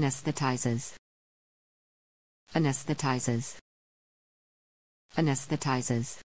anesthetizes anesthetizes anesthetizes